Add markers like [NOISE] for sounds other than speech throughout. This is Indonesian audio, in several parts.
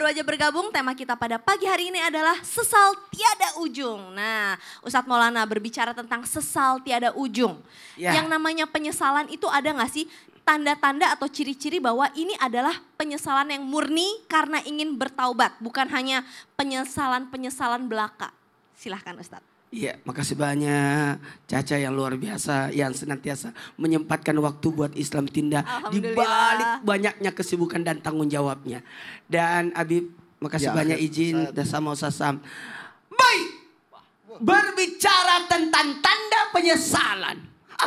baru aja bergabung, tema kita pada pagi hari ini adalah sesal tiada ujung. Nah, Ustadz Maulana berbicara tentang sesal tiada ujung. Ya. Yang namanya penyesalan itu ada gak sih tanda-tanda atau ciri-ciri bahwa ini adalah penyesalan yang murni karena ingin bertaubat, bukan hanya penyesalan-penyesalan belaka? Silahkan Ustadz. Iya, makasih banyak Caca yang luar biasa yang senantiasa menyempatkan waktu buat Islam tindak di balik banyaknya kesibukan dan tanggung jawabnya. Dan Abib, makasih ya, banyak ya. izin dan sama Sasam. Baik. Berbicara tentang tanda penyesalan. [LAUGHS]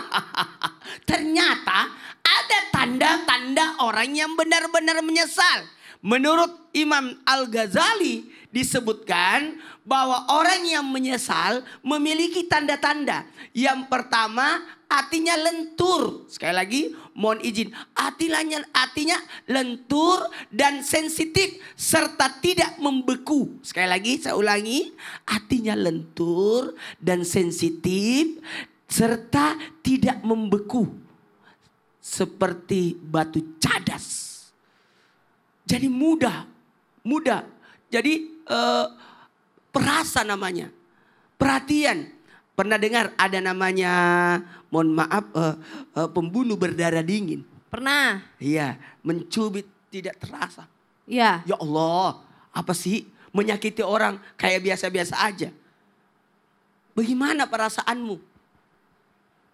Ternyata ada tanda-tanda orang yang benar-benar menyesal Menurut Imam Al-Ghazali disebutkan bahwa orang yang menyesal memiliki tanda-tanda. Yang pertama hatinya lentur. Sekali lagi mohon izin. Hatinya, hatinya lentur dan sensitif serta tidak membeku. Sekali lagi saya ulangi. Hatinya lentur dan sensitif serta tidak membeku. Seperti batu cadas. Jadi mudah, mudah. Jadi eh, perasa namanya, perhatian. Pernah dengar ada namanya, mohon maaf, eh, eh, pembunuh berdarah dingin. Pernah. Iya, mencubit tidak terasa. Iya. Ya Allah, apa sih menyakiti orang kayak biasa-biasa aja? Bagaimana perasaanmu?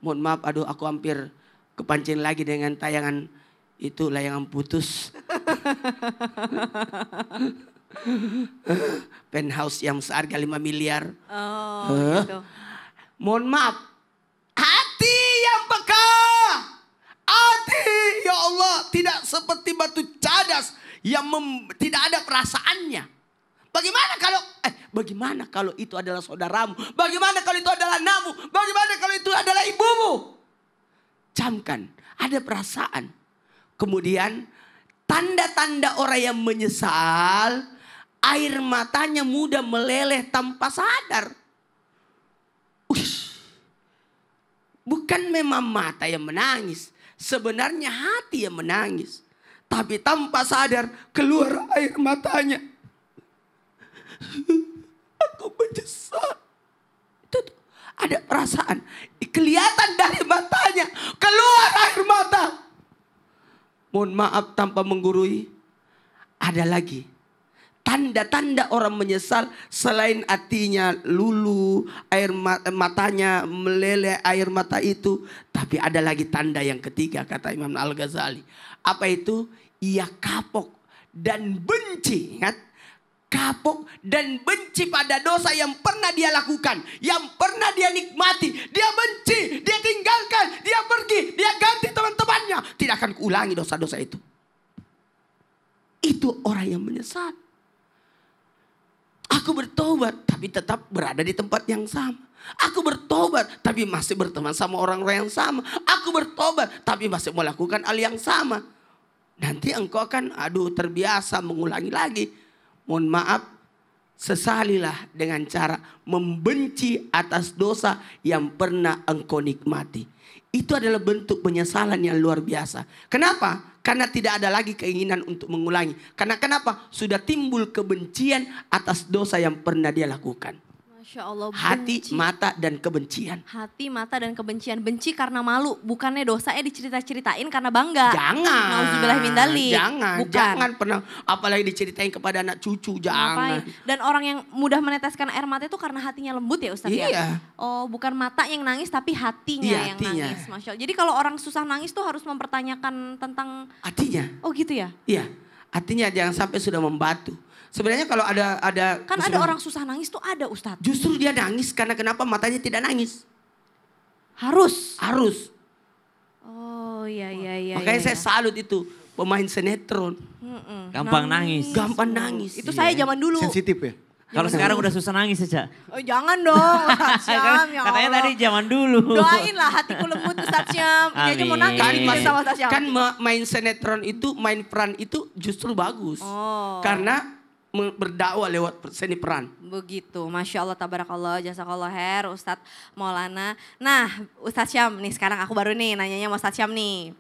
Mohon maaf, aduh aku hampir kepancing lagi dengan tayangan itu layangan putus. [LAUGHS] Penthouse yang seharga 5 miliar. Oh, huh? gitu. Mohon maaf. Hati yang peka. Hati ya Allah tidak seperti batu cadas yang mem, tidak ada perasaannya. Bagaimana kalau eh bagaimana kalau itu adalah saudaramu? Bagaimana kalau itu adalah namu? Bagaimana kalau itu adalah ibumu? Camkan, ada perasaan. Kemudian tanda-tanda orang yang menyesal, air matanya mudah meleleh tanpa sadar. Ush. Bukan memang mata yang menangis, sebenarnya hati yang menangis. Tapi tanpa sadar keluar air matanya. [LAUGHS] Aku menyesal ada perasaan kelihatan dari matanya keluar air mata mohon maaf tanpa menggurui. Ada lagi tanda-tanda orang menyesal selain hatinya lulu, air eh, matanya meleleh air mata itu, tapi ada lagi tanda yang ketiga kata Imam Al-Ghazali. Apa itu? Ia kapok dan benci. Ingat, kapok dan benci pada dosa yang pernah dia lakukan, yang pernah dia nikmati. Dia benci, dia tinggalkan, dia pergi, dia ganti teman-temannya. Tidak akan ulangi dosa-dosa itu. Itu orang yang menyesat. Aku bertobat tapi tetap berada di tempat yang sama. Aku bertobat tapi masih berteman sama orang-orang yang sama. Aku bertobat tapi masih melakukan hal yang sama. Nanti engkau akan aduh terbiasa mengulangi lagi Mohon maaf, sesalilah dengan cara membenci atas dosa yang pernah engkau nikmati. Itu adalah bentuk penyesalan yang luar biasa. Kenapa? Karena tidak ada lagi keinginan untuk mengulangi. Karena kenapa? Sudah timbul kebencian atas dosa yang pernah dia lakukan. Masya Allah, benci. hati, mata, dan kebencian. Hati, mata, dan kebencian. Benci karena malu, bukannya dosa dosanya dicerita-ceritain karena bangga. Jangan. Jangan, Bukan. jangan pernah. Apalagi diceritain kepada anak cucu, jangan. Ngapain? Dan orang yang mudah meneteskan air mata itu karena hatinya lembut ya Ustaz ya? iya. ya? Oh bukan mata yang nangis tapi hatinya iya, yang hatinya. nangis. Masya Allah. Jadi kalau orang susah nangis tuh harus mempertanyakan tentang... Hatinya. Oh gitu ya? Iya. Artinya jangan sampai sudah membatu. Sebenarnya kalau ada ada kan ada orang susah nangis tuh ada Ustadz. Justru dia nangis karena kenapa matanya tidak nangis? Harus. Harus. Oh iya iya iya. Makanya iya, saya iya. salut itu pemain sinetron. Mm-mm. Gampang nangis. nangis. Gampang nangis. Itu yeah. saya iya. zaman dulu. Sensitif ya. Kalau sekarang udah susah nangis aja. Oh, jangan dong, Syam, [LAUGHS] ya Katanya tadi zaman dulu. doainlah hatiku lembut Ustaz Syam. Dia aja mau nangis kan, sama Ustaz Syam. Kan main sinetron itu, main peran itu justru bagus. Oh. Karena berdakwah lewat seni peran. Begitu, Masya Allah, Tabarakallah, jasa Allah, Her, Ustadz Maulana. Nah, Ustadz Syam nih sekarang aku baru nih nanyanya sama Ustadz Syam nih.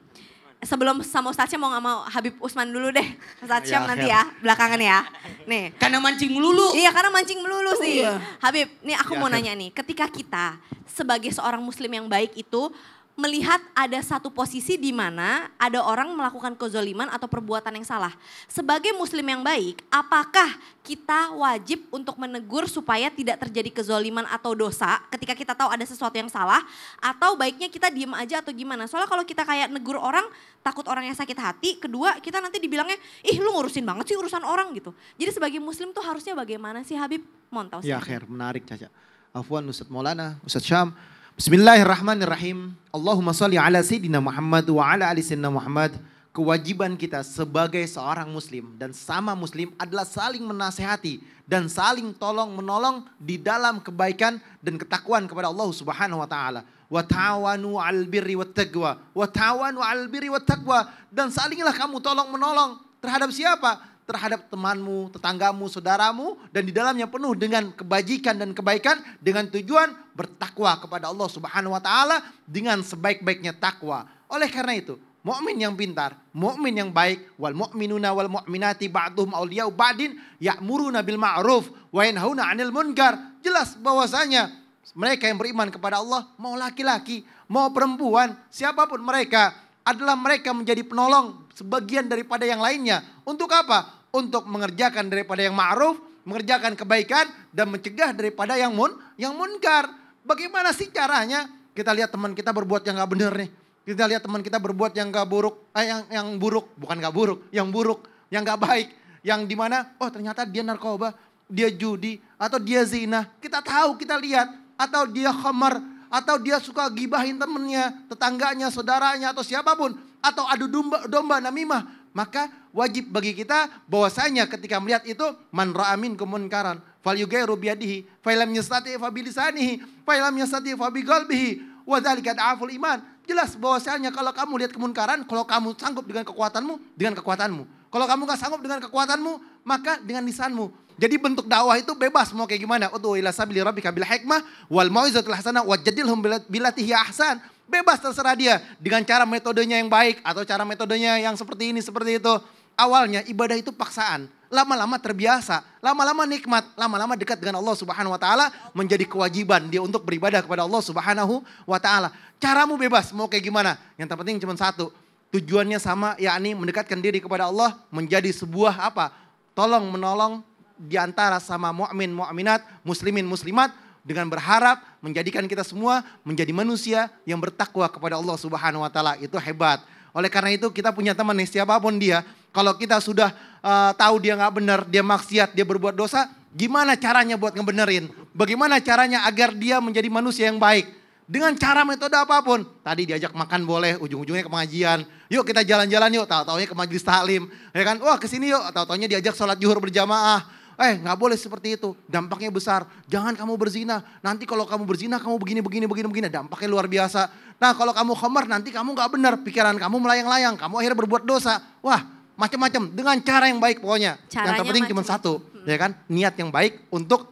Sebelum sama Ustadz Syam mau nggak mau Habib Usman dulu deh. Ustadz iya, Syam ya, nanti iya. ya, belakangan ya. Nih. Karena mancing melulu. Iya, karena mancing melulu sih. Oh, iya. Habib, nih aku ya, mau nanya nih, ketika kita sebagai seorang muslim yang baik itu melihat ada satu posisi di mana ada orang melakukan kezoliman atau perbuatan yang salah. Sebagai muslim yang baik, apakah kita wajib untuk menegur supaya tidak terjadi kezoliman atau dosa ketika kita tahu ada sesuatu yang salah? Atau baiknya kita diem aja atau gimana? Soalnya kalau kita kayak negur orang, takut orangnya sakit hati. Kedua, kita nanti dibilangnya, ih lu ngurusin banget sih urusan orang gitu. Jadi sebagai muslim tuh harusnya bagaimana sih Habib? Mohon tahu. Ya akhir menarik Caca. Afwan Ustadz Maulana, Ustadz Syam. Bismillahirrahmanirrahim. Allahumma salli ala Sayyidina Muhammad wa ala ali Sayyidina Muhammad. Kewajiban kita sebagai seorang muslim dan sama muslim adalah saling menasehati dan saling tolong menolong di dalam kebaikan dan ketakuan kepada Allah Subhanahu wa taala. Wa tawanu al birri wat taqwa. Wa tawanu al birri wat taqwa dan salinglah kamu tolong menolong terhadap siapa? terhadap temanmu, tetanggamu, saudaramu dan di dalamnya penuh dengan kebajikan dan kebaikan dengan tujuan bertakwa kepada Allah Subhanahu wa taala dengan sebaik-baiknya takwa. Oleh karena itu, mukmin yang pintar, mukmin yang baik, wal mu'minuna wal mu'minati ba'duhum awliya'u ba'din ya'muruna bil ma'ruf wa yanhauna 'anil munkar. Jelas bahwasanya mereka yang beriman kepada Allah mau laki-laki, mau perempuan, siapapun mereka adalah mereka menjadi penolong sebagian daripada yang lainnya. Untuk apa? untuk mengerjakan daripada yang ma'ruf, mengerjakan kebaikan dan mencegah daripada yang mun yang munkar. Bagaimana sih caranya? Kita lihat teman kita berbuat yang gak benar nih. Kita lihat teman kita berbuat yang gak buruk, eh, yang yang buruk, bukan gak buruk, yang buruk, yang gak baik, yang dimana oh ternyata dia narkoba, dia judi atau dia zina. Kita tahu, kita lihat atau dia khamar atau dia suka gibahin temennya, tetangganya, saudaranya atau siapapun atau adu domba, domba namimah maka wajib bagi kita bahwasanya ketika melihat itu man ra'amin kemunkaran fal yugairu biyadihi fa lam yastati fa bilisanihi fa lam yastati fa bi qalbihi wa dzalika aful iman. Jelas bahwasanya kalau kamu lihat kemunkaran, kalau kamu sanggup dengan kekuatanmu, dengan kekuatanmu. Kalau kamu nggak sanggup dengan kekuatanmu, maka dengan lisanmu. Jadi bentuk dakwah itu bebas mau kayak gimana. Utu ila sabili rabbika bil hikmah wal mauizatul hasanah wajadilhum bilatihi ahsan. Bebas terserah dia dengan cara metodenya yang baik atau cara metodenya yang seperti ini, seperti itu. Awalnya ibadah itu paksaan, lama-lama terbiasa, lama-lama nikmat, lama-lama dekat dengan Allah Subhanahu wa taala menjadi kewajiban dia untuk beribadah kepada Allah Subhanahu wa taala. Caramu bebas mau kayak gimana? Yang terpenting cuma satu, tujuannya sama yakni mendekatkan diri kepada Allah menjadi sebuah apa? Tolong menolong di antara sama mukmin mukminat, muslimin muslimat dengan berharap menjadikan kita semua menjadi manusia yang bertakwa kepada Allah Subhanahu wa taala. Itu hebat. Oleh karena itu kita punya teman nih siapapun dia, kalau kita sudah uh, tahu dia nggak benar, dia maksiat, dia berbuat dosa, gimana caranya buat ngebenerin? Bagaimana caranya agar dia menjadi manusia yang baik? Dengan cara metode apapun. Tadi diajak makan boleh, ujung-ujungnya ke pengajian. Yuk kita jalan-jalan yuk, tahu-taunya ke majelis taklim. Ya kan? Wah, kesini yuk, tahu-taunya diajak sholat juhur berjamaah eh nggak boleh seperti itu, dampaknya besar. Jangan kamu berzina, nanti kalau kamu berzina kamu begini, begini, begini, begini, dampaknya luar biasa. Nah kalau kamu khamar nanti kamu nggak benar, pikiran kamu melayang-layang, kamu akhirnya berbuat dosa. Wah macam-macam dengan cara yang baik pokoknya. Caranya yang terpenting cuma satu, hmm. ya kan? Niat yang baik untuk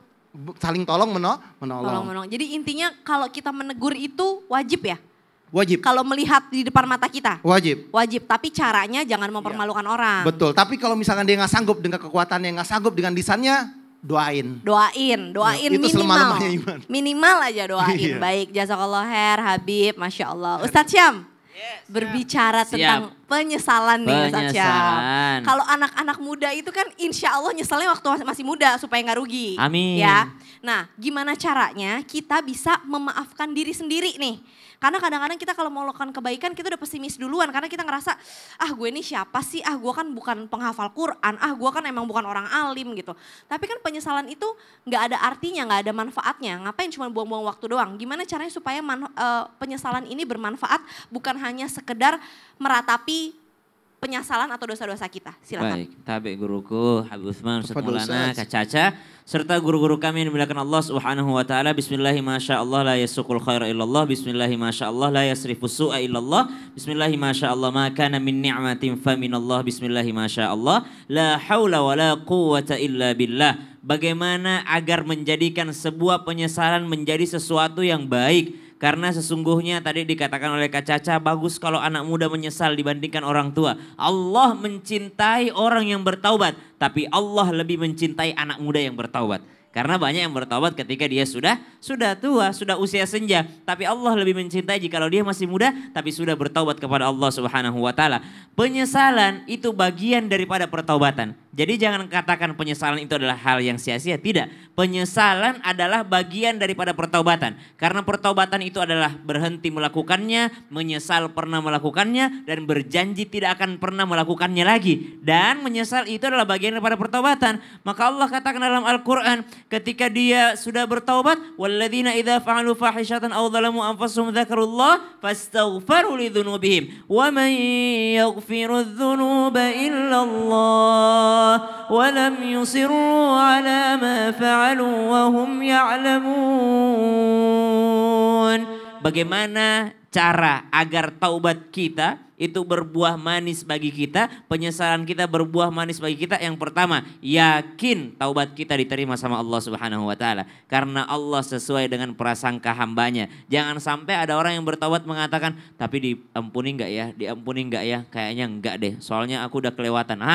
saling tolong menolong. Tolong menolong. Jadi intinya kalau kita menegur itu wajib ya? Wajib. Kalau melihat di depan mata kita. Wajib. Wajib, tapi caranya jangan mempermalukan ya. orang. Betul, tapi kalau misalkan dia nggak sanggup dengan kekuatannya, nggak sanggup dengan desainnya doain. Doain, doain ya, itu minimal. Iman. Minimal aja doain. Ya. Baik, jazakallah Her, Habib, Masya Allah. Iya. Ustadz Syam, yes, iya, berbicara siap. tentang penyesalan nih penyesalan. Mas Kalau anak-anak muda itu kan insya Allah nyesalnya waktu masih muda supaya nggak rugi. Amin. Ya. Nah gimana caranya kita bisa memaafkan diri sendiri nih. Karena kadang-kadang kita kalau mau melakukan kebaikan kita udah pesimis duluan karena kita ngerasa ah gue ini siapa sih ah gue kan bukan penghafal Quran ah gue kan emang bukan orang alim gitu. Tapi kan penyesalan itu nggak ada artinya nggak ada manfaatnya ngapain cuma buang-buang waktu doang. Gimana caranya supaya man, uh, penyesalan ini bermanfaat bukan hanya sekedar meratapi penyesalan atau dosa-dosa kita. Silakan. Baik, tabik guruku Habib Utsman Ustaz Maulana Kak Caca serta guru-guru kami yang dimuliakan Allah Subhanahu wa taala. Bismillahi masyaallah la yasukul khaira illallah. Bismillahi masyaallah la yasrifu su'a illallah. Bismillahi masyaallah ma kana min ni'matin fa minallah. Bismillahi masyaallah la haula wala quwwata illa billah. Bagaimana agar menjadikan sebuah penyesalan menjadi sesuatu yang baik karena sesungguhnya tadi dikatakan oleh Kak Caca bagus kalau anak muda menyesal dibandingkan orang tua. Allah mencintai orang yang bertaubat, tapi Allah lebih mencintai anak muda yang bertaubat. Karena banyak yang bertobat ketika dia sudah sudah tua, sudah usia senja. Tapi Allah lebih mencintai jika dia masih muda, tapi sudah bertobat kepada Allah Subhanahu wa taala. Penyesalan itu bagian daripada pertobatan. Jadi jangan katakan penyesalan itu adalah hal yang sia-sia, tidak. Penyesalan adalah bagian daripada pertobatan. Karena pertobatan itu adalah berhenti melakukannya, menyesal pernah melakukannya dan berjanji tidak akan pernah melakukannya lagi. Dan menyesal itu adalah bagian daripada pertobatan. Maka Allah katakan dalam Al-Qur'an, ketika dia sudah bertaubat walladzina idza fa'alu fahishatan aw zalamu anfusahum dzakarullah fastaghfiru lidzunubihim wa man yaghfiru dzunuba illa Allah wa lam yusirru ala ma fa'alu wa hum ya'lamun bagaimana cara agar taubat kita itu berbuah manis bagi kita, penyesalan kita berbuah manis bagi kita. Yang pertama, yakin taubat kita diterima sama Allah Subhanahu wa taala karena Allah sesuai dengan prasangka hambanya. Jangan sampai ada orang yang bertaubat mengatakan, "Tapi diampuni enggak ya? Diampuni enggak ya? Kayaknya enggak deh. Soalnya aku udah kelewatan." Ha,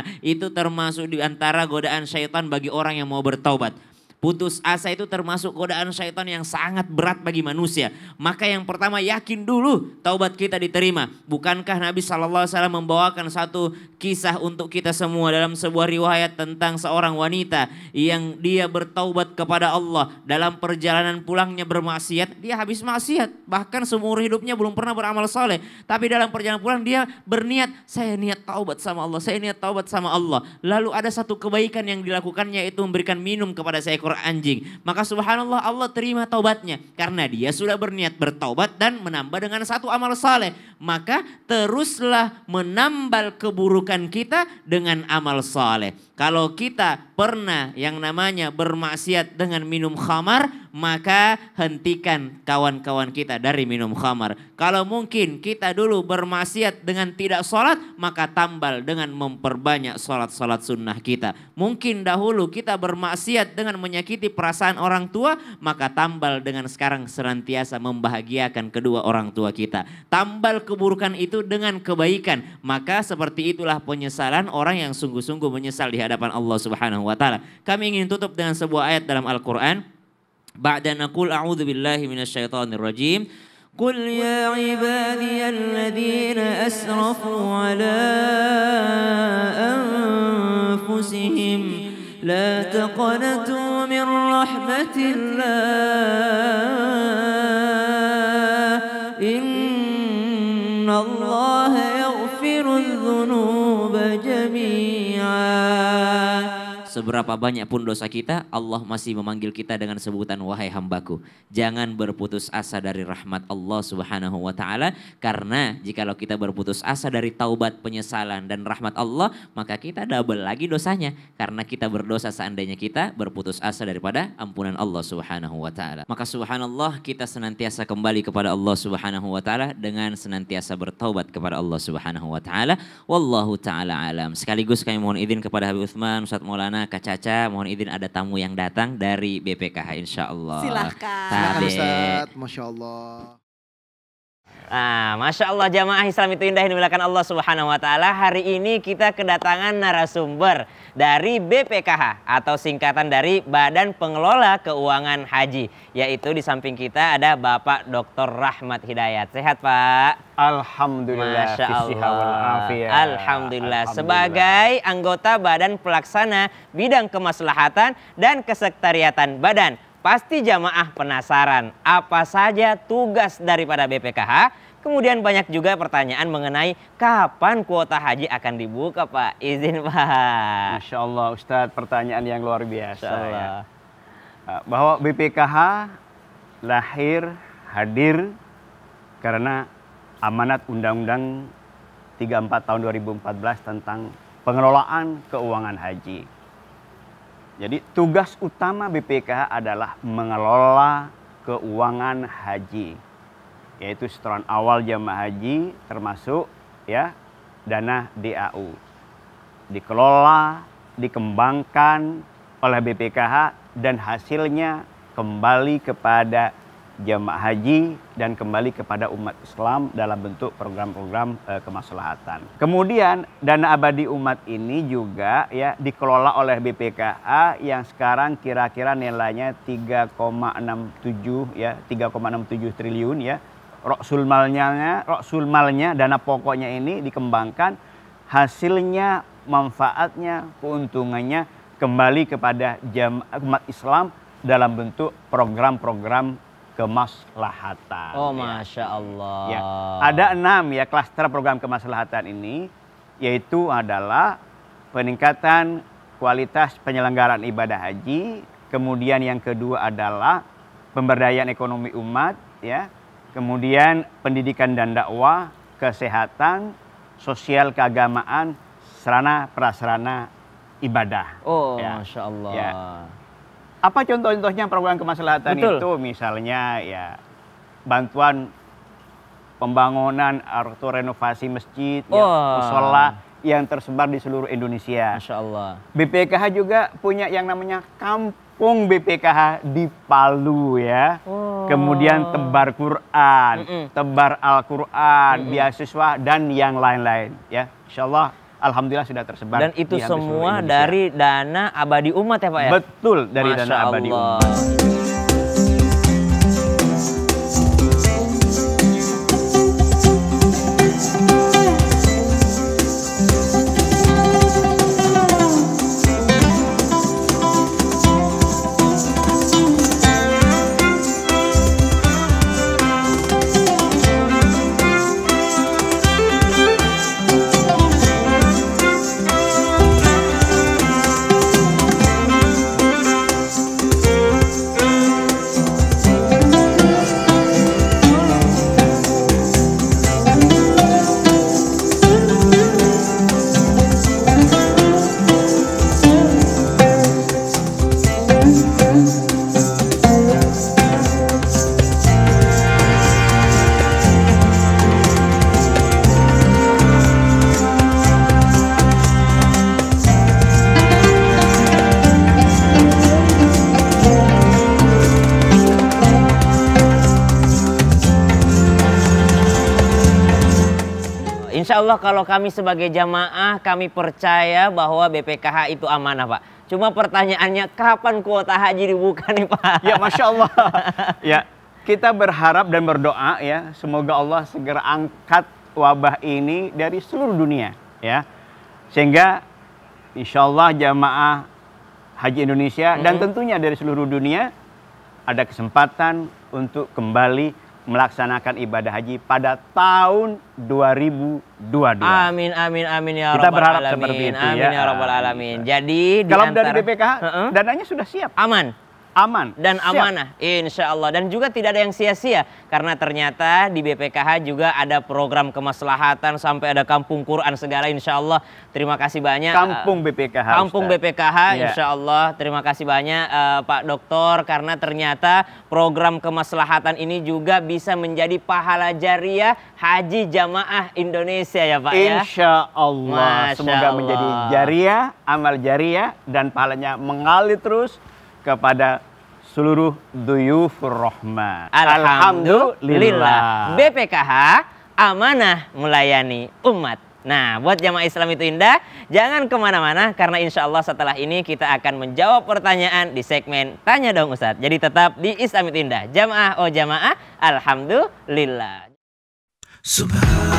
ah, itu termasuk di antara godaan syaitan bagi orang yang mau bertaubat. Putus asa itu termasuk godaan syaitan yang sangat berat bagi manusia. Maka yang pertama yakin dulu taubat kita diterima. Bukankah Nabi SAW membawakan satu kisah untuk kita semua dalam sebuah riwayat tentang seorang wanita yang dia bertaubat kepada Allah dalam perjalanan pulangnya bermaksiat. Dia habis maksiat bahkan seumur hidupnya belum pernah beramal soleh. Tapi dalam perjalanan pulang dia berniat saya niat taubat sama Allah, saya niat taubat sama Allah. Lalu ada satu kebaikan yang dilakukannya yaitu memberikan minum kepada seekor seekor anjing. Maka subhanallah Allah terima taubatnya. Karena dia sudah berniat bertaubat dan menambah dengan satu amal saleh. Maka teruslah menambal keburukan kita dengan amal saleh. Kalau kita pernah yang namanya bermaksiat dengan minum khamar, maka hentikan kawan-kawan kita dari minum khamar. Kalau mungkin kita dulu bermaksiat dengan tidak sholat, maka tambal dengan memperbanyak sholat-sholat sunnah kita. Mungkin dahulu kita bermaksiat dengan menyakiti menyakiti perasaan orang tua, maka tambal dengan sekarang senantiasa membahagiakan kedua orang tua kita. Tambal keburukan itu dengan kebaikan, maka seperti itulah penyesalan orang yang sungguh-sungguh menyesal di hadapan Allah Subhanahu wa taala. Kami ingin tutup dengan sebuah ayat dalam Al-Qur'an. Ba'da naqul a'udzu billahi minasyaitonir rajim. قل يا عبادي الذين أسرفوا على لا تقنطوا من رحمة الله Seberapa banyak pun dosa kita, Allah masih memanggil kita dengan sebutan wahai hambaku. Jangan berputus asa dari rahmat Allah Subhanahu wa taala karena jikalau kita berputus asa dari taubat, penyesalan dan rahmat Allah, maka kita double lagi dosanya karena kita berdosa seandainya kita berputus asa daripada ampunan Allah Subhanahu wa taala. Maka subhanallah kita senantiasa kembali kepada Allah Subhanahu wa taala dengan senantiasa bertaubat kepada Allah Subhanahu wa taala. Wallahu taala alam. Sekaligus kami mohon izin kepada Habib Uthman, Ustaz Maulana Kak Caca. Mohon izin ada tamu yang datang dari BPKH insya Allah. Silahkan. Tabe. Silahkan Ustaz, Masya Allah. Nah, Masya Allah jamaah Islam itu indah yang dimulakan Allah Subhanahu Wa Taala. Hari ini kita kedatangan narasumber dari BPKH atau singkatan dari Badan Pengelola Keuangan Haji. Yaitu di samping kita ada Bapak Dr. Rahmat Hidayat. Sehat Pak? Alhamdulillah. Masya Allah. Alhamdulillah. Alhamdulillah. Sebagai anggota Badan Pelaksana Bidang Kemaslahatan dan Kesekretariatan Badan Pasti jamaah penasaran apa saja tugas daripada BPKH. Kemudian banyak juga pertanyaan mengenai kapan kuota haji akan dibuka Pak. Izin Pak. Insya Allah Ustadz pertanyaan yang luar biasa. Ya. Ah, bahwa BPKH lahir hadir karena amanat Undang-Undang 34 tahun 2014 tentang pengelolaan keuangan haji. Jadi tugas utama BPKH adalah mengelola keuangan haji. Yaitu setoran awal jamaah haji termasuk ya dana DAU. Dikelola, dikembangkan oleh BPKH dan hasilnya kembali kepada jemaah haji dan kembali kepada umat Islam dalam bentuk program-program e, kemaslahatan. Kemudian dana abadi umat ini juga ya dikelola oleh BPKA yang sekarang kira-kira nilainya 3,67 ya 3,67 triliun ya. Roksul malnya, roksul malnya dana pokoknya ini dikembangkan hasilnya, manfaatnya, keuntungannya kembali kepada jemaah umat Islam dalam bentuk program-program kemaslahatan. Oh, ya. masya Allah. Ya. Ada enam ya klaster program kemaslahatan ini, yaitu adalah peningkatan kualitas penyelenggaraan ibadah haji. Kemudian yang kedua adalah pemberdayaan ekonomi umat, ya. Kemudian pendidikan dan dakwah, kesehatan, sosial keagamaan, sarana prasarana ibadah. Oh, ya. masya Allah. Ya. Apa contoh-contohnya program kemaslahatan Betul. itu? Misalnya ya bantuan pembangunan atau renovasi masjid, oh. ya, musola yang tersebar di seluruh Indonesia. Masya Allah. BPKH juga punya yang namanya kampung BPKH di Palu ya. Oh. Kemudian tebar Quran, Mm-mm. tebar Al-Quran, Mm-mm. beasiswa dan yang lain-lain ya. Insya Allah alhamdulillah sudah tersebar. Dan itu semua dari dana abadi umat ya Pak ya? Betul, dari Masya dana abadi umat. Insya Allah kalau kami sebagai jamaah kami percaya bahwa BPKH itu amanah Pak. Cuma pertanyaannya kapan kuota haji dibuka nih Pak? Ya Masya Allah. [LAUGHS] ya kita berharap dan berdoa ya semoga Allah segera angkat wabah ini dari seluruh dunia ya sehingga insya Allah jamaah haji Indonesia mm -hmm. dan tentunya dari seluruh dunia ada kesempatan untuk kembali melaksanakan ibadah haji pada tahun 2022. Amin amin amin ya Kita berharap alamin. seperti itu amin ya. Amin ya rabbal alamin. Jadi kalau dari BPKH uh -uh. dananya sudah siap. Aman aman dan Siap. amanah insya Allah dan juga tidak ada yang sia-sia karena ternyata di BPKH juga ada program kemaslahatan sampai ada kampung Quran segala insya Allah terima kasih banyak kampung BPKH eh, kampung Ustaz. BPKH iya. insya Allah terima kasih banyak uh, Pak Doktor karena ternyata program kemaslahatan ini juga bisa menjadi pahala jariah haji jamaah Indonesia ya Pak ya? insya Allah Masya semoga Allah. menjadi jariah amal jariah dan pahalanya mengalir terus kepada seluruh duyufur rahmah. Alhamdulillah. Alhamdulillah. BPKH amanah melayani umat. Nah, buat jamaah Islam itu indah, jangan kemana-mana karena insya Allah setelah ini kita akan menjawab pertanyaan di segmen Tanya Dong Ustadz. Jadi tetap di Islam itu indah. Jamaah oh jamaah, Alhamdulillah. Subhan